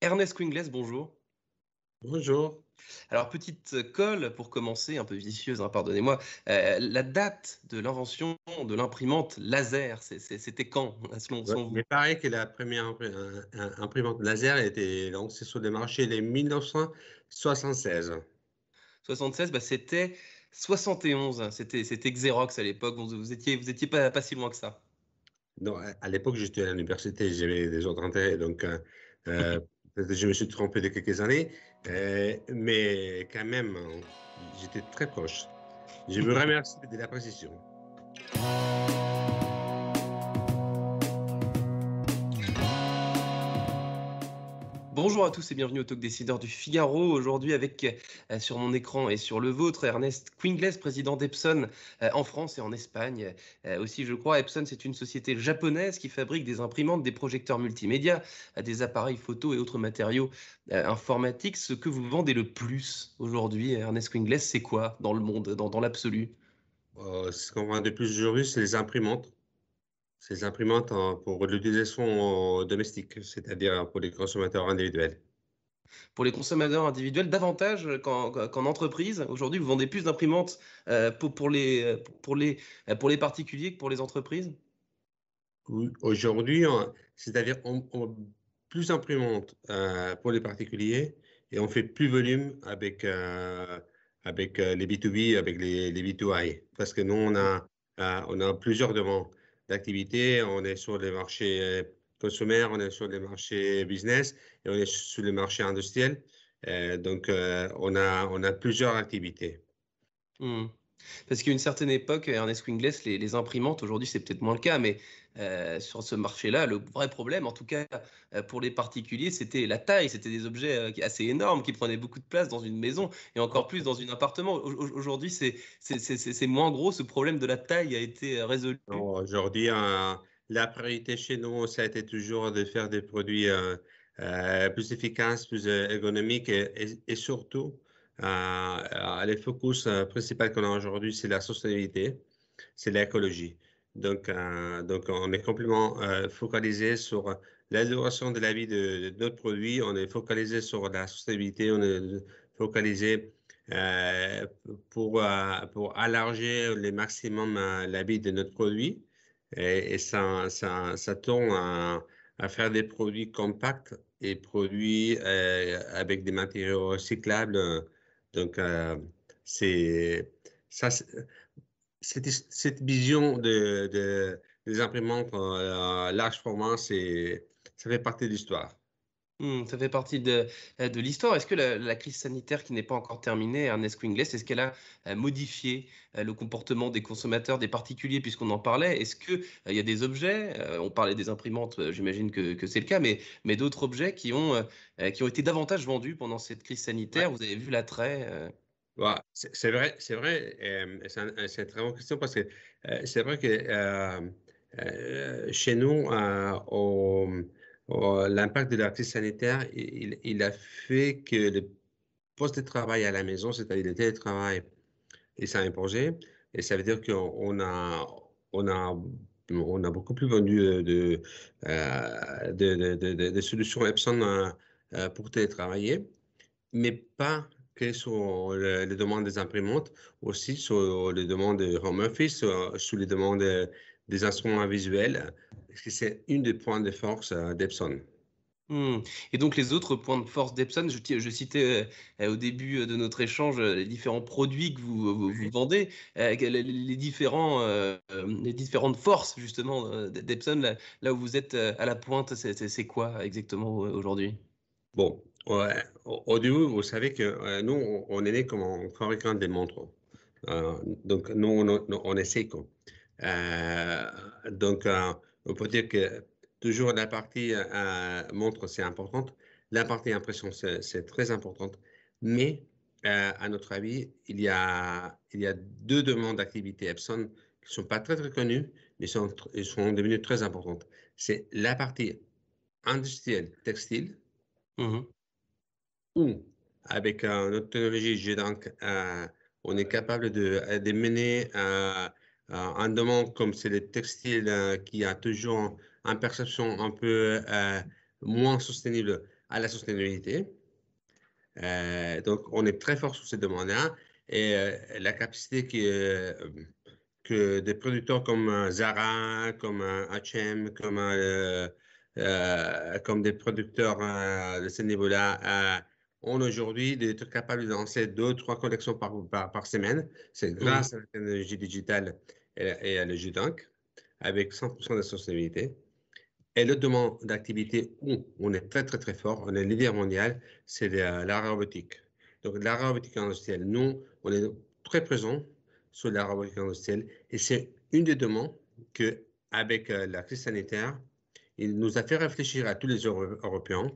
Ernest Quingles, bonjour. Bonjour. Alors, petite colle pour commencer, un peu vicieuse, hein, pardonnez-moi. Euh, la date de l'invention de l'imprimante laser, c'était quand, selon, vous Il paraît que la première imprimante laser était lancée sur le marché en 1976. 76, bah, c'était 71. C'était Xerox à l'époque. Vous, vous, étiez, vous étiez pas, si loin que ça. Non, à l'époque, j'étais à l'université, j'avais des autres intérêts. Donc. Euh, euh, je me suis trompé de quelques années, euh, mais quand même, j'étais très proche. Je me remercie de la précision. Bonjour à tous et bienvenue au Talk Décideur du Figaro. Aujourd'hui, avec euh, sur mon écran et sur le vôtre, Ernest Quingles, président d'Epson euh, en France et en Espagne. Euh, aussi, je crois, Epson, c'est une société japonaise qui fabrique des imprimantes, des projecteurs multimédia, des appareils photo et autres matériaux informatiques. Ce que vous vendez le plus aujourd'hui, Ernest Quingles, c'est quoi dans le monde, dans, dans l'absolu Ce qu'on vend le plus aujourd'hui, c'est les imprimantes ces imprimantes pour l'utilisation domestique, c'est-à-dire pour les consommateurs individuels pour les consommateurs individuels davantage qu'en entreprise. Aujourd'hui, vous vendez plus d'imprimantes euh, pour, pour, les, pour, les, pour les particuliers que pour les entreprises oui, Aujourd'hui, c'est-à-dire on, on, plus d'imprimantes euh, pour les particuliers et on fait plus volume avec, euh, avec les B2B, avec les, les, B2I, parce que nous, on a, on a plusieurs demandes d'activité. On est sur les marchés euh, consommateurs, on est sur les marchés business et on est sur les marchés industriels. Euh, donc, euh, on, a, on a plusieurs activités. Hmm. Parce qu'à une certaine époque, Ernest Wingless, les, imprimantes, aujourd'hui c'est peut-être moins le cas, mais euh, sur ce marché-là, le vrai problème, en tout cas euh, pour les particuliers, c'était la taille. C'était des objets euh, assez énormes qui prenaient beaucoup de place dans une maison et encore plus dans un appartement. aujourd'hui, c'est moins gros. Ce problème de la taille a été résolu. Aujourd'hui, la priorité chez nous, ça a été toujours de faire des produits plus efficaces, plus ergonomiques et surtout euh, euh, les focus euh, principaux qu'on a aujourd'hui, c'est la sociabilité, c'est l'écologie. Donc, donc, on est complètement focalisé sur l'amélioration de la vie de, notre produit. On est focalisé sur la sociabilité, on est focalisé pour, pour allarger le maximum la vie de notre produit. Et, ça, ça, ça, tourne à, à, faire des produits compacts et produits avec des matériaux recyclables donc, euh, c'est ça, cette, vision de, des imprimantes euh, large format, ça fait partie de l'histoire. Mmh, ça fait partie de, euh, de l'histoire. Est-ce que la, crise sanitaire qui n'est pas encore terminée, Ernest Wingless, est-ce qu'elle a euh, modifié euh, le comportement des consommateurs, des particuliers, puisqu'on en parlait Est-ce qu'il y a des objets, on parlait des imprimantes, j'imagine que, c'est le cas, mais, mais d'autres objets qui ont, qui ont été davantage vendus pendant cette crise sanitaire Vous avez vu l'attrait Voilà. c'est vrai, c'est vrai, c'est une très bonne question parce que c'est vrai que chez nous, au euh, l'impact de la sanitaire, il, a fait que le poste de travail à la maison, c'est-à-dire le télétravail, il s'est imposé. Et ça veut dire qu'on a, on a, on a beaucoup plus vendu euh, euh, de, de, solutions Epson pour télétravailler, mais pas que sur les demandes des imprimantes, aussi sur les demandes de home office, sur les demandes des instruments visuels, parce que c'est une des points de force euh, d'Epson. Hmm. Et donc les autres points de force d'Epson, je, je, citais euh, euh, au début de notre échange les différents produits que vous, vous, vendez, les, différents, les différentes forces justement d'Epson, là, où vous êtes à la pointe, c'est quoi exactement aujourd'hui Bon, ouais, au, début, vous savez que nous, on est né comme en fabricant des montres. donc nous, on, essaie euh, donc, euh, on peut dire que toujours la partie euh, montre, c'est importante. La partie impression, c'est très importante. Mais, à notre avis, il y a, il y a deux demandes d'activité Epson qui ne sont pas très, très connues, mais sont, ils sont devenues très importantes. C'est la partie industrielle textile, ou mmh où, avec notre technologie GEDANC, on est capable de, de mener un euh, domaine comme c'est le textile euh, qui a toujours une perception un peu euh, moins soutenable à la soutenabilité. donc, on est très fort sur ces demandes-là et la capacité que, que des producteurs comme Zara, comme H&M, comme, comme des producteurs de ce niveau-là ont aujourd'hui d'être capables de lancer deux, trois collections par, par, semaine. C'est grâce à l'énergie digitale et, à à Logitech, avec 100% de sensibilité. Et le domaine d'activité où on est très, très, très fort, on est leader mondial, c'est la, robotique. Donc, la robotique industrielle, nous, on est très présent sur la robotique industrielle et c'est une des demandes que, avec euh, la crise sanitaire, il nous a fait réfléchir à tous les Européens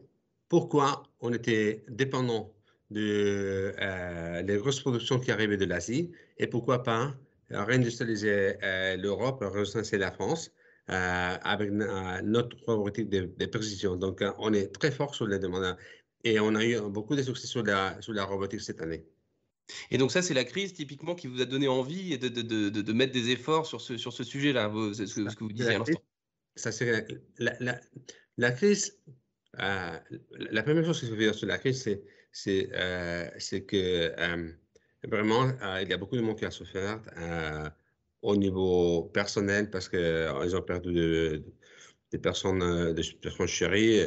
pourquoi on était dépendant de euh, les grosses productions qui arrivaient de l'Asie et pourquoi pas euh, réindustrialiser euh, l'Europe, recenser la France avec notre robotique de, précision. Donc, on est très fort sur les demandes hein, et on a eu beaucoup de succès sur la, la robotique cette année. Et donc ça, c'est la crise typiquement qui vous a donné envie de, de, de, mettre des efforts sur ce, sur ce sujet-là, ce, ce, que vous disiez à l'instant. Ça, c'est la, la, la, crise euh, la première chose que je veux dire sur crise, c'est euh, que euh, vraiment, il y a beaucoup de monde qui a souffert au niveau personnel parce qu'ils ont perdu des personnes, des personnes chéries.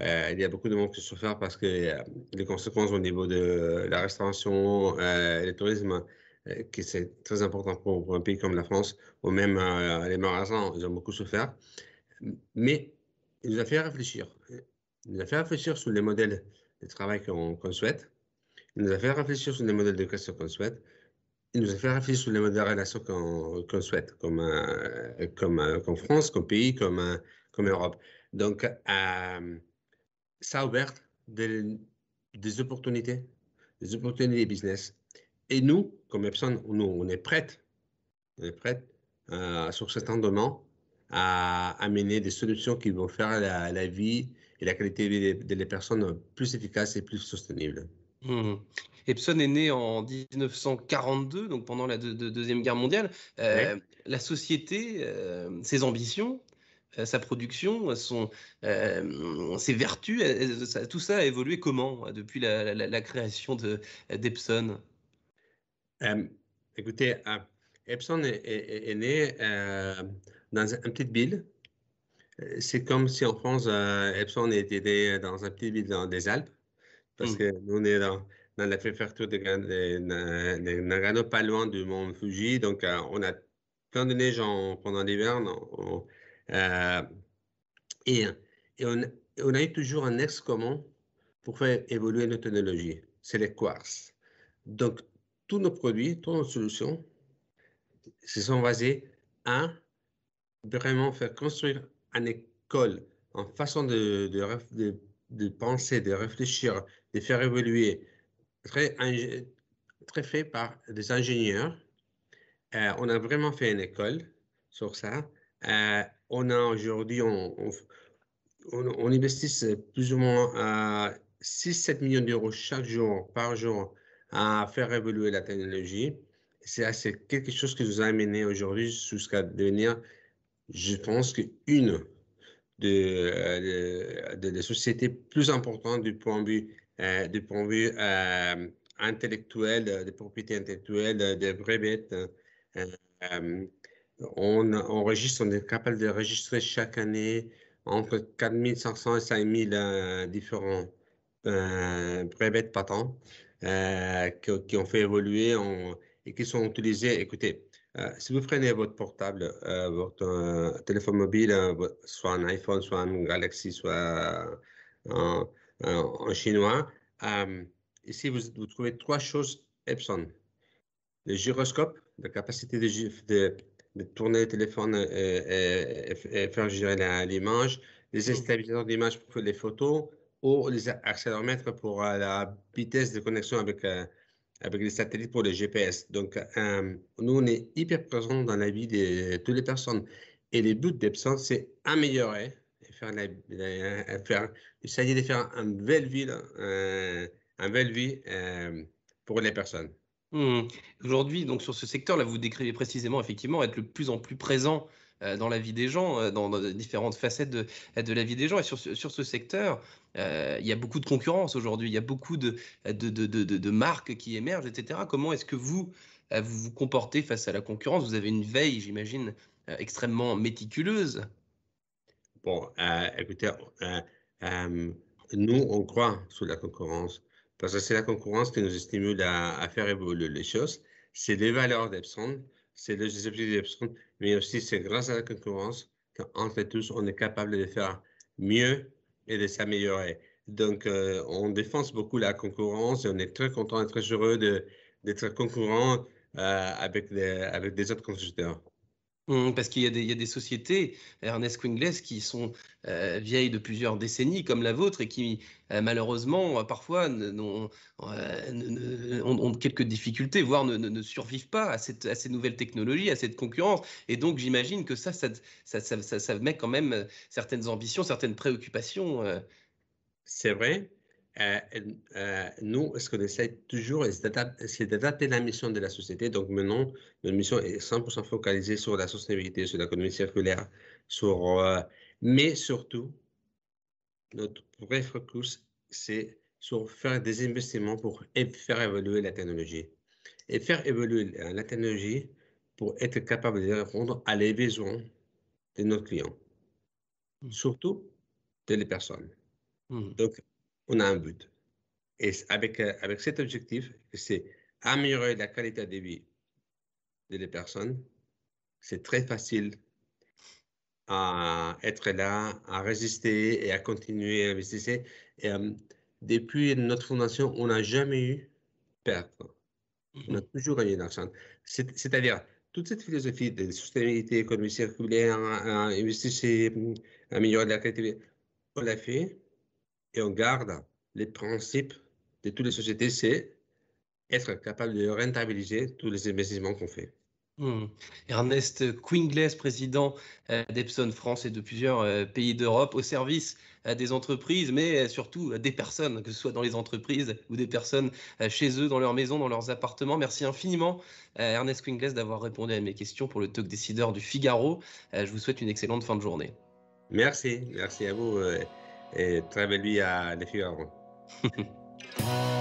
il y a beaucoup de monde qui souffert parce que les conséquences au niveau de la restauration, le tourisme, qui c'est très important pour, un pays comme la France, ou même les magasins, ils ont beaucoup souffert. Mais il nous a fait réfléchir. Il nous a fait réfléchir sur les modèles de travail qu'on souhaite. Il nous a fait réfléchir sur les modèles de questions qu'on souhaite. Il nous a fait réfléchir sur les modèles de relations qu'on souhaite, comme, en euh, euh, comme, France, comme pays, comme, en euh, Europe. Donc, ça a ouvert des, des, opportunités, des opportunités business. Et nous, comme Epson, nous, on est prêts on est prête sur cet endroit à amener des solutions qui vont faire la, vie et la qualité de vie des, personnes plus efficaces et plus sostenibles. Mmh. Epson est né en 1942, donc pendant la Deuxième Guerre mondiale. Euh, la société, euh, ses ambitions, euh, sa production, ses vertus, tout ça a évolué comment depuis la, création d'Epson Écoutez, Epson est, né est né dans une petite ville. Euh, c'est comme si en France, euh, Epson était dans une petite ville dans les Alpes, parce hmm. que nous, on est dans, dans la préfecture de, de, Nagano, pas loin du mont Fuji. Donc, euh, on a plein de neige en, pendant l'hiver. et, et on, a eu toujours un ex commun pour faire évoluer nos technologies. C'est les quartz. Donc, tous nos produits, toutes nos solutions se sont basés à vraiment faire construire une école en façon de, de, penser, de réfléchir, de faire évoluer, très, très fait par des ingénieurs. Euh, on a vraiment fait une école sur ça. Euh, on a aujourd'hui, on, on, investit plus ou moins 6-7 euh, millions d'euros chaque jour, par jour, à faire évoluer la technologie. C'est quelque chose qui nous a amené aujourd'hui jusqu'à devenir je pense qu'une euh, des sociétés plus importantes du point de vue, euh, euh, intellectuel, des propriétés intellectuelles, des brevets, on enregistre, on est capable registrer chaque année entre 4500 et 5000 différents brevets patents qui, ont fait évoluer et qui sont utilisés. Écoutez, euh, si vous prenez votre portable, euh, votre euh, téléphone mobile, hein, soit un iPhone, soit un Galaxy, soit en chinois, ici vous, vous, trouvez trois choses Epson. Le gyroscope, la capacité de, tourner le téléphone et, et faire gérer l'image, les mmh. stabilisateurs d'image pour les photos ou les accéléromètres pour la vitesse de connexion avec avec les satellites pour le GPS. Donc, euh, nous, on est hyper présents dans la vie de toutes les personnes. Et le but d'Epson, c'est améliorer et faire, la, euh, essayer de faire une belle vie, euh, belle vie pour les personnes. Mmh. Aujourd'hui, donc sur ce secteur-là, vous décrivez précisément effectivement être le plus en plus présent euh, dans la vie des gens, euh, dans, différentes facettes de, la vie des gens. Et sur, sur ce secteur, euh, il y a beaucoup de concurrence aujourd'hui, il y a beaucoup de, de, de marques qui émergent, etc. Comment est-ce que vous, vous, vous comportez face à la concurrence Vous avez une veille, j'imagine, extrêmement méticuleuse. Bon, écoutez, nous, on croit sur la concurrence. Parce que c'est la concurrence qui nous stimule à, faire évoluer les choses. C'est les valeurs d'Epson, c'est les objectifs d'Epson, mais aussi c'est grâce à la concurrence qu'entre tous, on est capable de faire mieux et de s'améliorer. Donc, euh, on défense beaucoup la concurrence et on est très content et très heureux d'être concurrent euh, avec, les, avec des autres constructeurs. Mmh, parce qu'il y, a des sociétés, Ernest Quingles, qui sont euh, vieilles de plusieurs décennies comme la vôtre et qui euh, malheureusement euh, parfois ont, quelques difficultés, voire ne, survivent pas à, ces nouvelles technologies, à cette concurrence. Et donc j'imagine que ça ça, met quand même certaines ambitions, certaines préoccupations. C'est vrai, euh, euh, nous, ce qu'on essaie toujours, c'est d'adapter la mission de la société. Donc maintenant, notre mission est 100% focalisée sur la sustainabilité, sur l'économie circulaire, sur, euh, mais surtout, notre vrai focus, c'est sur faire des investissements pour faire évoluer la technologie. Et faire évoluer la technologie pour être capable de répondre à les besoins de nos clients, mmh. surtout de les personnes. Mmh. Donc, on a un but. Et avec, euh, avec cet objectif, c'est améliorer la qualité de vie des personnes, c'est très facile à être là, à résister et à continuer à investir. Euh, depuis notre fondation, on n'a jamais eu perte. On mmh a toujours gagné de l'argent. C'est-à-dire, toute cette philosophie de sustainabilité, économie circulaire, euh, investir, améliorer la qualité, de vie, on l'a fait et on garde les principes de toutes les sociétés, c'est être capable de rentabiliser tous les investissements qu'on fait. Hmm. Ernest Quingles, président euh, d'Epson France et de plusieurs euh, pays d'Europe, au service euh, des entreprises, mais surtout des personnes, que ce soit dans les entreprises ou des personnes chez eux, dans leur maison, dans leurs appartements. Merci infiniment, Ernest Quingles, d'avoir répondu à mes questions pour le talk décideur du Figaro. Je vous souhaite une excellente fin de journée. Merci, merci à vous. eh, Travel vía